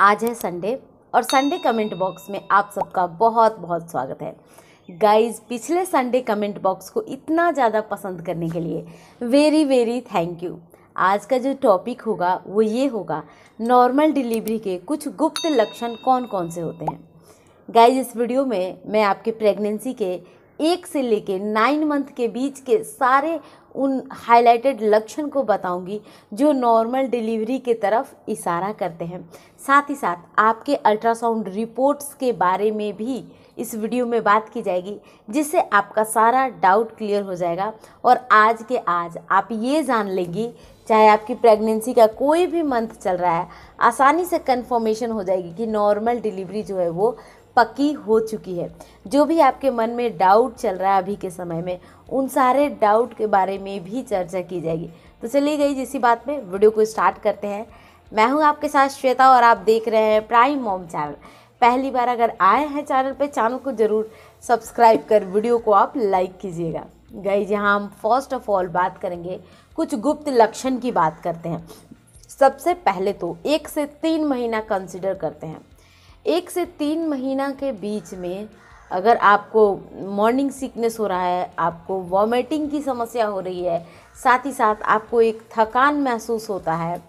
आज है संडे और संडे कमेंट बॉक्स में आप सबका बहुत बहुत स्वागत है गाइज पिछले संडे कमेंट बॉक्स को इतना ज़्यादा पसंद करने के लिए वेरी वेरी थैंक यू आज का जो टॉपिक होगा वो ये होगा नॉर्मल डिलीवरी के कुछ गुप्त लक्षण कौन कौन से होते हैं गाइज इस वीडियो में मैं आपके प्रेगनेंसी के एक से लेके नाइन मंथ के बीच के सारे उन हाइलाइटेड लक्षण को बताऊंगी जो नॉर्मल डिलीवरी के तरफ इशारा करते हैं साथ ही साथ आपके अल्ट्रासाउंड रिपोर्ट्स के बारे में भी इस वीडियो में बात की जाएगी जिससे आपका सारा डाउट क्लियर हो जाएगा और आज के आज आप ये जान लेंगी चाहे आपकी प्रेगनेंसी का कोई भी मंथ चल रहा है आसानी से कन्फर्मेशन हो जाएगी कि नॉर्मल डिलीवरी जो है वो पक्की हो चुकी है जो भी आपके मन में डाउट चल रहा है अभी के समय में उन सारे डाउट के बारे में भी चर्चा की जाएगी तो चलिए गई जिसी बात में वीडियो को स्टार्ट करते हैं मैं हूँ आपके साथ श्वेता और आप देख रहे हैं प्राइम मॉम चैनल पहली बार अगर आए हैं चैनल पे चैनल को ज़रूर सब्सक्राइब कर वीडियो को आप लाइक कीजिएगा गई जहाँ हम फर्स्ट ऑफ ऑल बात करेंगे कुछ गुप्त लक्षण की बात करते हैं सबसे पहले तो एक से तीन महीना कंसिडर करते हैं एक से तीन महीना के बीच में अगर आपको मॉर्निंग सिकनेस हो रहा है आपको वॉमिटिंग की समस्या हो रही है साथ ही साथ आपको एक थकान महसूस होता है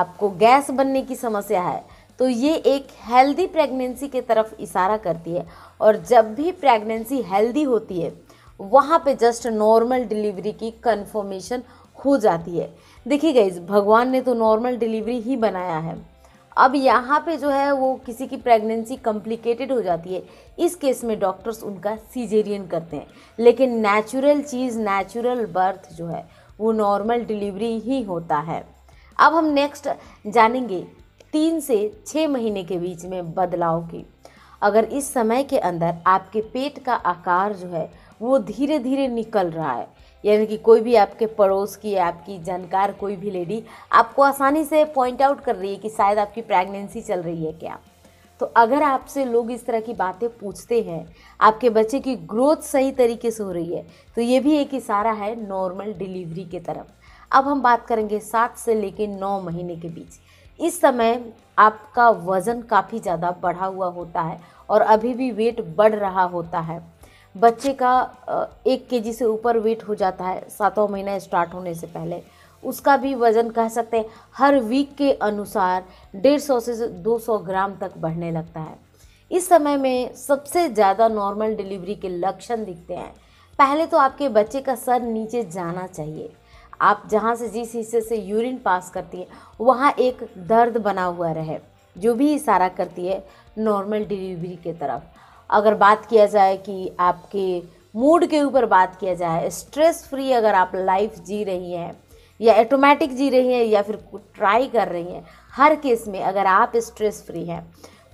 आपको गैस बनने की समस्या है तो ये एक हेल्दी प्रेगनेंसी के तरफ इशारा करती है और जब भी प्रेगनेंसी हेल्दी होती है वहाँ पे जस्ट नॉर्मल डिलीवरी की कन्फर्मेशन हो जाती है देखिए गई भगवान ने तो नॉर्मल डिलीवरी ही बनाया है अब यहाँ पे जो है वो किसी की प्रेगनेंसी कॉम्प्लिकेटेड हो जाती है इस केस में डॉक्टर्स उनका सीजेरियन करते हैं लेकिन नेचुरल चीज़ नेचुरल बर्थ जो है वो नॉर्मल डिलीवरी ही होता है अब हम नेक्स्ट जानेंगे तीन से छः महीने के बीच में बदलाव की अगर इस समय के अंदर आपके पेट का आकार जो है वो धीरे धीरे निकल रहा है यानी कि कोई भी आपके पड़ोस की आपकी जानकार कोई भी लेडी आपको आसानी से पॉइंट आउट कर रही है कि शायद आपकी प्रेगनेंसी चल रही है क्या तो अगर आपसे लोग इस तरह की बातें पूछते हैं आपके बच्चे की ग्रोथ सही तरीके से हो रही है तो ये भी एक इशारा है नॉर्मल डिलीवरी के तरफ अब हम बात करेंगे सात से लेकर नौ महीने के बीच इस समय आपका वज़न काफ़ी ज़्यादा बढ़ा हुआ होता है और अभी भी वेट बढ़ रहा होता है बच्चे का एक के से ऊपर वेट हो जाता है सातों महीना स्टार्ट होने से पहले उसका भी वज़न कह सकते हैं हर वीक के अनुसार डेढ़ सौ से दो सौ ग्राम तक बढ़ने लगता है इस समय में सबसे ज़्यादा नॉर्मल डिलीवरी के लक्षण दिखते हैं पहले तो आपके बच्चे का सर नीचे जाना चाहिए आप जहाँ से जिस हिस्से से यूरिन पास करती हैं वहाँ एक दर्द बना हुआ रहे जो भी इशारा करती है नॉर्मल डिलीवरी के तरफ अगर बात किया जाए कि आपके मूड के ऊपर बात किया जाए स्ट्रेस फ्री अगर आप लाइफ जी रही हैं या ऑटोमेटिक जी रही हैं या फिर ट्राई कर रही हैं हर केस में अगर आप स्ट्रेस फ्री हैं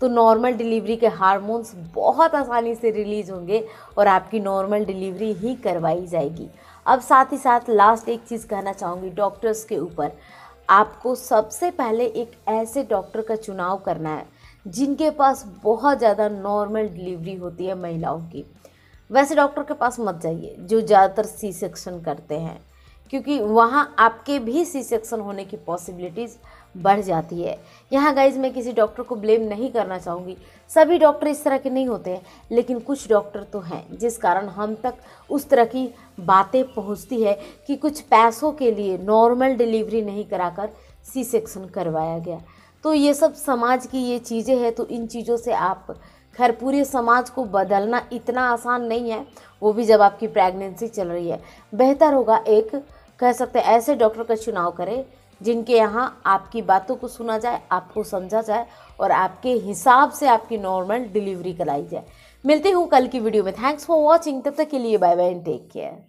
तो नॉर्मल डिलीवरी के हार्मोन्स बहुत आसानी से रिलीज़ होंगे और आपकी नॉर्मल डिलीवरी ही करवाई जाएगी अब साथ ही साथ लास्ट एक चीज़ कहना चाहूँगी डॉक्टर्स के ऊपर आपको सबसे पहले एक ऐसे डॉक्टर का चुनाव करना है जिनके पास बहुत ज़्यादा नॉर्मल डिलीवरी होती है महिलाओं की वैसे डॉक्टर के पास मत जाइए जो ज़्यादातर सी सेक्शन करते हैं क्योंकि वहाँ आपके भी सी सेक्शन होने की पॉसिबिलिटीज़ बढ़ जाती है यहाँ गाइज मैं किसी डॉक्टर को ब्लेम नहीं करना चाहूँगी सभी डॉक्टर इस तरह के नहीं होते हैं लेकिन कुछ डॉक्टर तो हैं जिस कारण हम तक उस तरह की बातें पहुँचती है कि कुछ पैसों के लिए नॉर्मल डिलीवरी नहीं कराकर सी सेक्शन करवाया गया तो ये सब समाज की ये चीज़ें हैं तो इन चीज़ों से आप खैर पूरे समाज को बदलना इतना आसान नहीं है वो भी जब आपकी प्रेगनेंसी चल रही है बेहतर होगा एक कह सकते हैं ऐसे डॉक्टर का चुनाव करें जिनके यहाँ आपकी बातों को सुना जाए आपको समझा जाए और आपके हिसाब से आपकी नॉर्मल डिलीवरी कराई जाए मिलती हूँ कल की वीडियो में थैंक्स फॉर वॉचिंग तब तक के लिए bye bye and take care